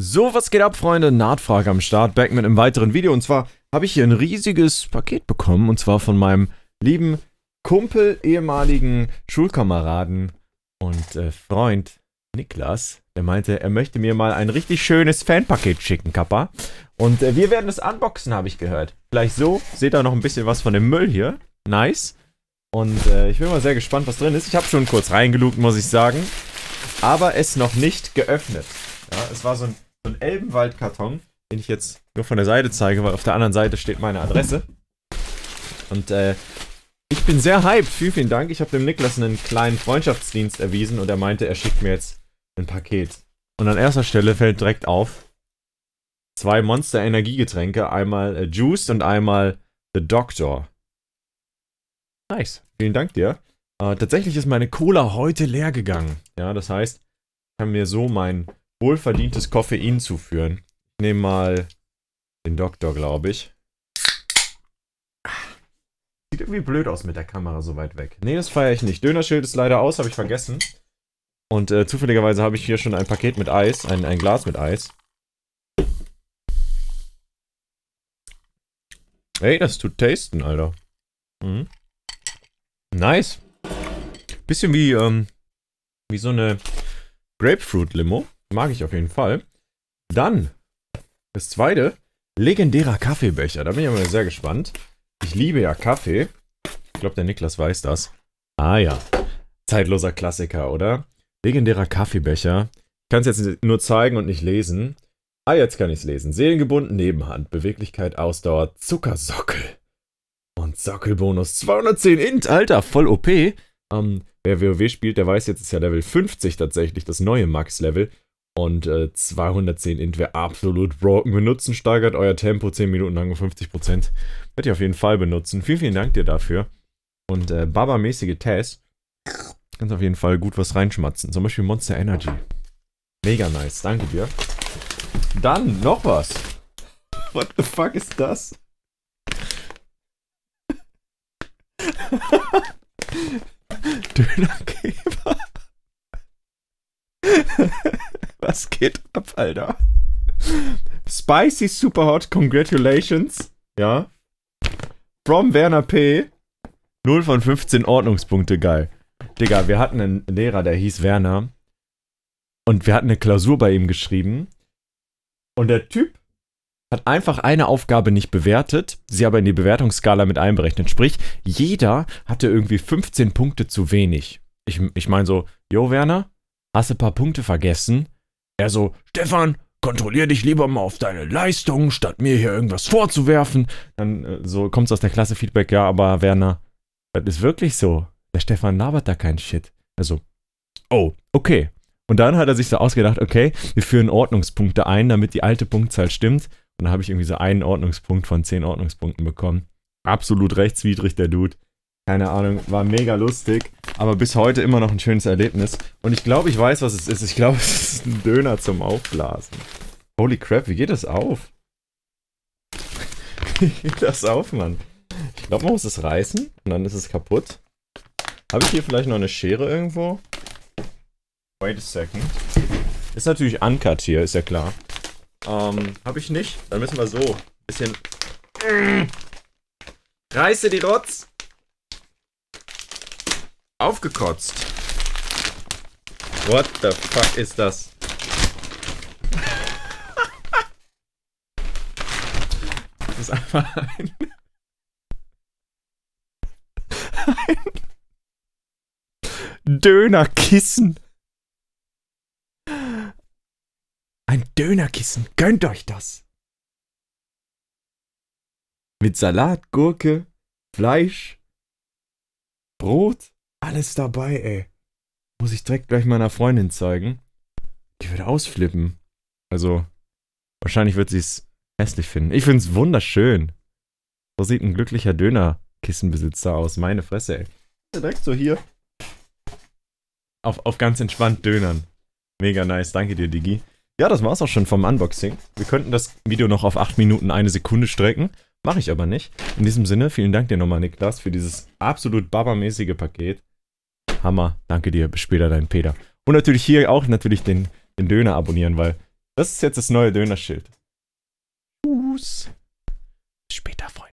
So, was geht ab, Freunde? Nahtfrage am Start. Backman im weiteren Video. Und zwar habe ich hier ein riesiges Paket bekommen. Und zwar von meinem lieben Kumpel, ehemaligen Schulkameraden und äh, Freund Niklas. Der meinte, er möchte mir mal ein richtig schönes Fanpaket schicken, Kappa. Und äh, wir werden es unboxen, habe ich gehört. Vielleicht so. Seht ihr noch ein bisschen was von dem Müll hier. Nice. Und äh, ich bin mal sehr gespannt, was drin ist. Ich habe schon kurz reingelugt, muss ich sagen. Aber es noch nicht geöffnet. Ja, es war so ein einen Elbenwaldkarton, den ich jetzt nur von der Seite zeige, weil auf der anderen Seite steht meine Adresse. Und äh, ich bin sehr hyped. Vielen, vielen Dank. Ich habe dem Niklas einen kleinen Freundschaftsdienst erwiesen und er meinte, er schickt mir jetzt ein Paket. Und an erster Stelle fällt direkt auf zwei Monster Energiegetränke, einmal äh, Juiced und einmal The Doctor. Nice. Vielen Dank dir. Äh, tatsächlich ist meine Cola heute leer gegangen. Ja, das heißt, ich kann mir so meinen wohlverdientes Koffein zuführen. Ich nehme mal den Doktor, glaube ich. Sieht irgendwie blöd aus mit der Kamera so weit weg. Nee, das feiere ich nicht. Dönerschild ist leider aus, habe ich vergessen. Und äh, zufälligerweise habe ich hier schon ein Paket mit Eis, ein, ein Glas mit Eis. Ey, das tut tasten, Alter. Mhm. Nice. Bisschen wie, ähm, wie so eine Grapefruit-Limo. Mag ich auf jeden Fall. Dann, das zweite, legendärer Kaffeebecher. Da bin ich aber sehr gespannt. Ich liebe ja Kaffee. Ich glaube, der Niklas weiß das. Ah ja, zeitloser Klassiker, oder? Legendärer Kaffeebecher. Ich kann es jetzt nur zeigen und nicht lesen. Ah, jetzt kann ich es lesen. Seelengebunden, Nebenhand, Beweglichkeit, Ausdauer, Zuckersockel. Und Sockelbonus 210 Int, Alter, voll OP. Ähm, wer WoW spielt, der weiß jetzt, ist ja Level 50 tatsächlich, das neue Max-Level. Und äh, 210 Int wäre absolut broken. Benutzen steigert euer Tempo 10 Minuten lang um 50%. Werde ich auf jeden Fall benutzen. Vielen, vielen Dank dir dafür. Und äh, Baba-mäßige Tests. Kannst auf jeden Fall gut was reinschmatzen. Zum Beispiel Monster Energy. Mega nice. Danke dir. Dann noch was. What the fuck ist das? döner Dönercake. geht ab, Alter. Spicy Superhot, congratulations. Ja. From Werner P. 0 von 15 Ordnungspunkte, geil. Digga, wir hatten einen Lehrer, der hieß Werner. Und wir hatten eine Klausur bei ihm geschrieben. Und der Typ hat einfach eine Aufgabe nicht bewertet, sie aber in die Bewertungsskala mit einberechnet. Sprich, jeder hatte irgendwie 15 Punkte zu wenig. Ich, ich meine so, Jo Werner, hast ein paar Punkte vergessen? Er so, Stefan, kontrollier dich lieber mal auf deine Leistung, statt mir hier irgendwas vorzuwerfen. Dann äh, so kommt's aus der Klasse Feedback, ja, aber Werner, das ist wirklich so. Der Stefan labert da keinen Shit. Also, oh, okay. Und dann hat er sich so ausgedacht, okay, wir führen Ordnungspunkte ein, damit die alte Punktzahl stimmt. Und dann habe ich irgendwie so einen Ordnungspunkt von zehn Ordnungspunkten bekommen. Absolut rechtswidrig, der Dude. Keine Ahnung, war mega lustig aber bis heute immer noch ein schönes Erlebnis. Und ich glaube, ich weiß, was es ist. Ich glaube, es ist ein Döner zum Aufblasen. Holy crap, wie geht das auf? wie geht das auf, Mann? Ich glaube, man muss es reißen und dann ist es kaputt. Habe ich hier vielleicht noch eine Schere irgendwo? Wait a second. Ist natürlich uncut hier, ist ja klar. Ähm, habe ich nicht. Dann müssen wir so ein bisschen... Mm. Reiße die Rotz! Aufgekotzt. What the fuck ist das? das ist einfach ein. ein Dönerkissen. Ein Dönerkissen. Gönnt euch das. Mit Salat, Gurke, Fleisch, Brot. Alles dabei, ey. Muss ich direkt gleich meiner Freundin zeigen. Die würde ausflippen. Also, wahrscheinlich wird sie es hässlich finden. Ich finde es wunderschön. So sieht ein glücklicher Dönerkissenbesitzer aus. Meine Fresse, ey. Direkt so hier. Auf, auf ganz entspannt Dönern. Mega nice. Danke dir, Digi. Ja, das war's auch schon vom Unboxing. Wir könnten das Video noch auf 8 Minuten eine Sekunde strecken. Mache ich aber nicht. In diesem Sinne, vielen Dank dir nochmal, Niklas, für dieses absolut babamäßige Paket. Hammer. Danke dir. Bis später, dein Peter. Und natürlich hier auch natürlich den, den Döner abonnieren, weil das ist jetzt das neue Dönerschild. Tschüss.